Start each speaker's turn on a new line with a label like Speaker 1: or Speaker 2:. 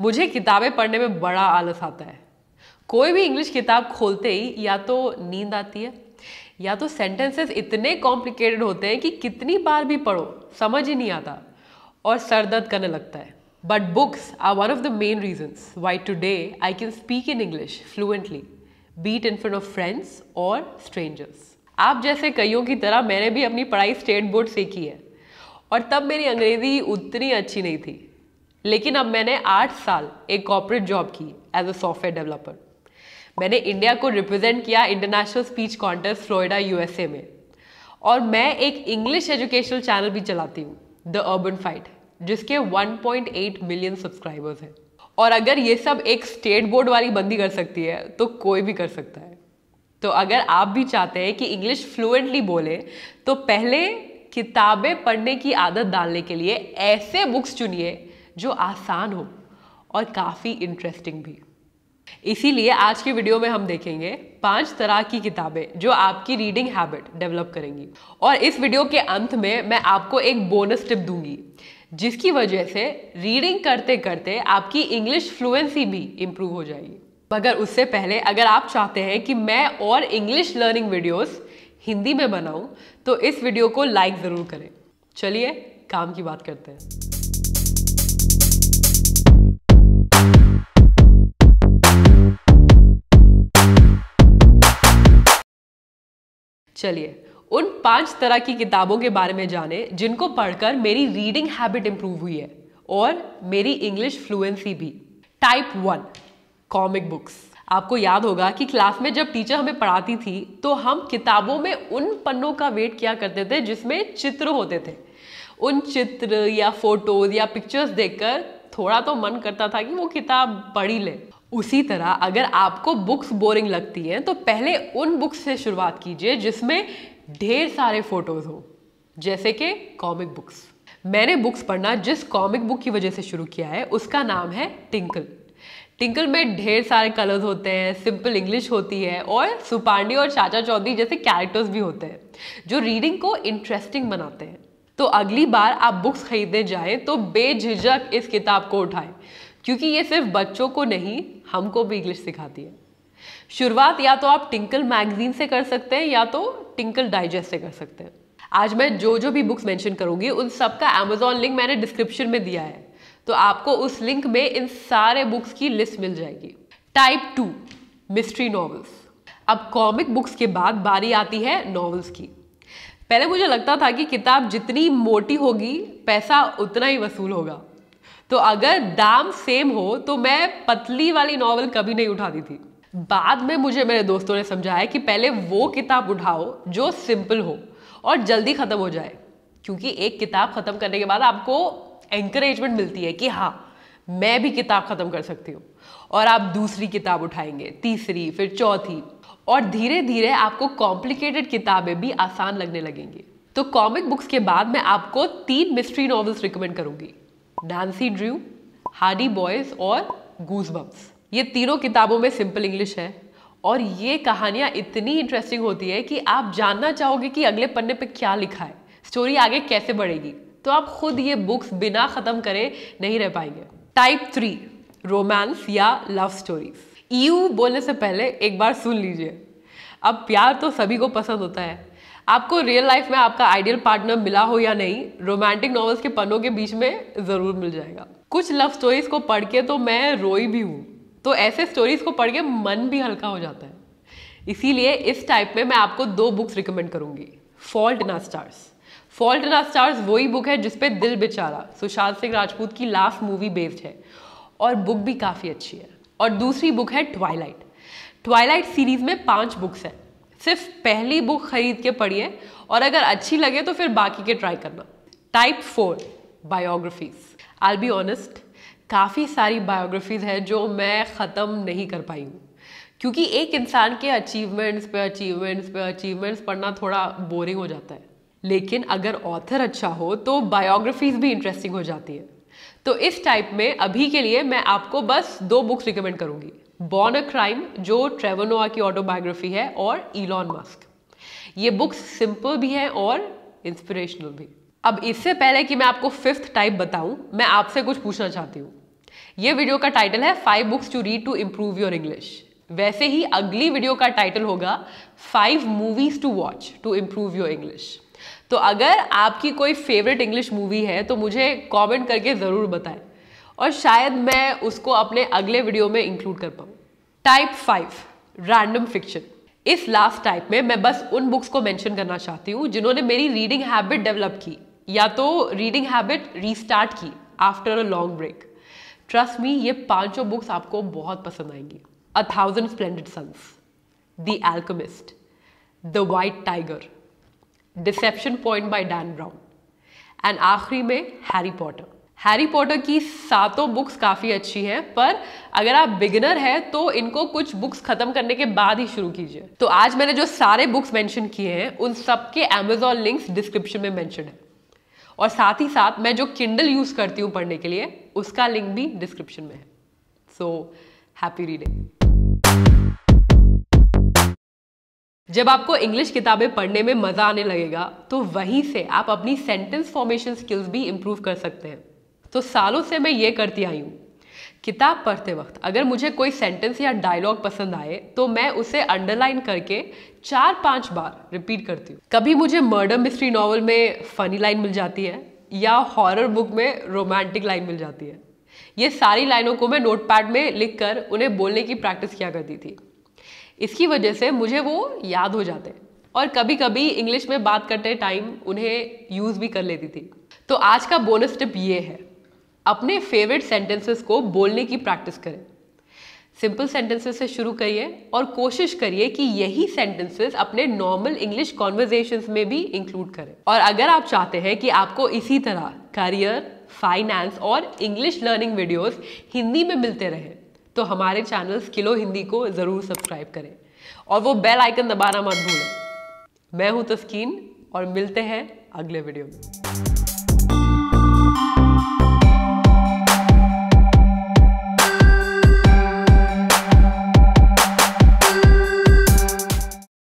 Speaker 1: मुझे किताबें पढ़ने में बड़ा आलस आता है कोई भी इंग्लिश किताब खोलते ही या तो नींद आती है या तो सेंटेंसेस इतने कॉम्प्लिकेटेड होते हैं कि कितनी बार भी पढ़ो समझ ही नहीं आता और सर दर्द करने लगता है but books are one of the main reasons why today I can speak in English fluently beat in front of friends और स्ट्रेंजर्स आप जैसे कईयों की तरह मैंने भी अपनी पढ़ाई स्टेट बोर्ड से की है और तब मेरी अंग्रेज़ी उतनी अच्छी नहीं थी लेकिन अब मैंने आठ साल एक कॉपरेट जॉब की एज अ सॉफ्टवेयर डेवलपर मैंने इंडिया को रिप्रेजेंट किया international speech contest Florida USA में और मैं एक इंग्लिश एजुकेशनल चैनल भी चलाती हूँ द अर्बन फाइट जिसके 1.8 मिलियन सब्सक्राइबर्स हैं और अगर ये सब एक स्टेट बोर्ड वाली बंदी कर सकती है तो कोई भी कर सकता है तो अगर आप भी चाहते हैं कि इंग्लिश फ्लुएंटली बोले तो पहले किताबें पढ़ने की आदत डालने के लिए ऐसे बुक्स चुनिए जो आसान हो और काफ़ी इंटरेस्टिंग भी इसीलिए आज की वीडियो में हम देखेंगे पांच तरह की किताबें जो आपकी रीडिंग हैबिट डेवलप करेंगी और इस वीडियो के अंत में मैं आपको एक बोनस टिप दूंगी जिसकी वजह से रीडिंग करते करते आपकी इंग्लिश फ्लुएंसी भी इम्प्रूव हो जाएगी मगर उससे पहले अगर आप चाहते हैं कि मैं और इंग्लिश लर्निंग वीडियोस हिंदी में बनाऊं तो इस वीडियो को लाइक ज़रूर करें चलिए काम की बात करते हैं चलिए उन पांच तरह की किताबों के बारे में जाने जिनको पढ़कर मेरी रीडिंग हैबिट इंप्रूव हुई है और मेरी इंग्लिश फ्लुएंसी भी टाइप वन कॉमिक बुक्स आपको याद होगा कि क्लास में जब टीचर हमें पढ़ाती थी तो हम किताबों में उन पन्नों का वेट किया करते थे जिसमें चित्र होते थे उन चित्र या फोटोज या पिक्चर्स देखकर थोड़ा तो मन करता था कि वो किताब पढ़ी लें उसी तरह अगर आपको बुक्स बोरिंग लगती हैं तो पहले उन बुक्स से शुरुआत कीजिए जिसमें ढेर सारे फोटोज़ हो जैसे कि कॉमिक बुक्स मैंने बुक्स पढ़ना जिस कॉमिक बुक की वजह से शुरू किया है उसका नाम है टिंकल टिंकल में ढेर सारे कलर्स होते हैं सिंपल इंग्लिश होती है और सुपांडी और चाचा चौधरी जैसे कैरेक्टर्स भी होते हैं जो रीडिंग को इंटरेस्टिंग बनाते हैं तो अगली बार आप बुक्स खरीदने जाएं तो बेझिझक इस किताब को उठाएं क्योंकि ये सिर्फ बच्चों को नहीं हमको भी इंग्लिश सिखाती है शुरुआत या तो आप टिंकल मैगजीन से कर सकते हैं या तो टिंकल डाइजेस्ट से कर सकते हैं आज मैं जो जो भी बुक्स मेंशन करूंगी उन सबका अमेजोन लिंक मैंने डिस्क्रिप्शन में दिया है तो आपको उस लिंक में इन सारे बुक्स की लिस्ट मिल जाएगी टाइप टू मिस्ट्री नॉवेल्स अब कॉमिक बुक्स के बाद बारी आती है नॉवेल्स की पहले मुझे लगता था कि किताब जितनी मोटी होगी पैसा उतना ही वसूल होगा तो अगर दाम सेम हो तो मैं पतली वाली नॉवल कभी नहीं उठाती थी बाद में मुझे मेरे दोस्तों ने समझाया कि पहले वो किताब उठाओ जो सिंपल हो और जल्दी ख़त्म हो जाए क्योंकि एक किताब ख़त्म करने के बाद आपको एंकरेजमेंट मिलती है कि हाँ मैं भी किताब ख़त्म कर सकती हूँ और आप दूसरी किताब उठाएंगे तीसरी फिर चौथी और धीरे धीरे आपको कॉम्प्लिकेटेड किताबें भी आसान लगने लगेंगी तो कॉमिक बुक्स के बाद मैं आपको तीन मिस्ट्री नॉवेल्स रिकमेंड करूंगी डांसी ड्रू हार्डी बॉयज और गूजबम्स ये तीनों किताबों में सिंपल इंग्लिश है और ये कहानियाँ इतनी इंटरेस्टिंग होती है कि आप जानना चाहोगे कि अगले पन्ने पे क्या लिखा है स्टोरी आगे कैसे बढ़ेगी तो आप खुद ये बुक्स बिना ख़त्म करे नहीं रह पाएंगे टाइप थ्री रोमांस या लव स्टोरीज यू बोलने से पहले एक बार सुन लीजिए अब प्यार तो सभी को पसंद होता है आपको रियल लाइफ में आपका आइडियल पार्टनर मिला हो या नहीं रोमांटिक नॉवेल्स के पन्नों के बीच में ज़रूर मिल जाएगा कुछ लव स्टोरीज को पढ़ के तो मैं रोई भी हूँ तो ऐसे स्टोरीज को पढ़ के मन भी हल्का हो जाता है इसीलिए इस टाइप में मैं आपको दो बुक्स रिकमेंड करूँगी फॉल्ट ना स्टार्स फॉल्ट ना स्टार्स वही बुक है जिसपे दिल बेचारा सुशांत सिंह राजपूत की लास्ट मूवी बेस्ड है और बुक भी काफ़ी अच्छी है और दूसरी बुक है ट्वाइलाइट ट्वाइलाइट सीरीज में पांच बुक्स हैं सिर्फ पहली बुक खरीद के पढ़िए और अगर अच्छी लगे तो फिर बाकी के ट्राई करना type four biographies I'll be honest काफ़ी सारी बायोग्राफीज़ हैं जो मैं ख़त्म नहीं कर पाई हूँ क्योंकि एक इंसान के अचीवमेंट्स पे अचीवमेंट्स पे अचीवमेंट्स पढ़ना थोड़ा बोरिंग हो जाता है लेकिन अगर ऑथर अच्छा हो तो बायोग्राफीज़ भी इंटरेस्टिंग हो जाती है तो इस टाइप में अभी के लिए मैं आपको बस दो बुक्स रिकमेंड करूँगी बॉर्न अ क्राइम जो ट्रेवनोआ की ऑटोबायोग्राफी है और इलॉन मस्क ये बुक्स सिंपल भी हैं और इंस्पिरेशनल भी अब इससे पहले कि मैं आपको फिफ्थ टाइप बताऊं मैं आपसे कुछ पूछना चाहती हूँ ये वीडियो का टाइटल है five books to read to improve your English वैसे ही अगली वीडियो का टाइटल होगा five movies to watch to improve your English तो अगर आपकी कोई फेवरेट इंग्लिश मूवी है तो मुझे कमेंट करके ज़रूर बताएं और शायद मैं उसको अपने अगले वीडियो में इंक्लूड कर पाऊँ टाइप फाइव रैंडम फिक्शन इस लास्ट टाइप में मैं बस उन बुक्स को मेंशन करना चाहती हूँ जिन्होंने मेरी रीडिंग हैबिट डेवलप की या तो रीडिंग हैबिट रीस्टार्ट की after a long break trust me ये पांचों बुक्स आपको बहुत पसंद आएंगी a thousand splendid suns the alchemist the white tiger deception point by Dan Brown and आखिरी में हैरी पॉटर हैरी पॉटर की सातों बुक्स काफ़ी अच्छी हैं पर अगर आप बिगिनर हैं तो इनको कुछ बुक्स ख़त्म करने के बाद ही शुरू कीजिए तो आज मैंने जो सारे बुक्स मेंशन किए हैं उन सब के अमेजोन लिंक्स डिस्क्रिप्शन में मेंशन है और साथ ही साथ मैं जो किंडल यूज़ करती हूँ पढ़ने के लिए उसका लिंक भी डिस्क्रिप्शन में है सो हैप्पी रीडिंग जब आपको इंग्लिश किताबें पढ़ने में मज़ा आने लगेगा तो वहीं से आप अपनी सेंटेंस फॉर्मेशन स्किल्स भी इम्प्रूव कर सकते हैं तो सालों से मैं ये करती आई हूँ किताब पढ़ते वक्त अगर मुझे कोई सेंटेंस या डायलॉग पसंद आए तो मैं उसे अंडरलाइन करके चार पांच बार रिपीट करती हूँ कभी मुझे मर्डर मिस्ट्री नॉवल में फ़नी लाइन मिल जाती है या हॉरर बुक में रोमांटिक लाइन मिल जाती है ये सारी लाइनों को मैं नोटपैड में लिख कर उन्हें बोलने की प्रैक्टिस किया करती थी इसकी वजह से मुझे वो याद हो जाते और कभी कभी इंग्लिश में बात करते टाइम उन्हें यूज़ भी कर लेती थी तो आज का बोनस टिप ये है अपने फेवरेट सेंटेंसेस को बोलने की प्रैक्टिस करें सिंपल सेंटेंसेस से शुरू करिए और कोशिश करिए कि यही सेंटेंसेस अपने नॉर्मल इंग्लिश कॉन्वर्जेशन में भी इंक्लूड करें और अगर आप चाहते हैं कि आपको इसी तरह करियर फाइनेंस और इंग्लिश लर्निंग वीडियोस हिंदी में मिलते रहें तो हमारे चैनल स्किलो हिंदी को ज़रूर सब्सक्राइब करें और वो बेल आइकन दबाना मत भूलें मैं हूं तस्कीन और मिलते हैं अगले वीडियो में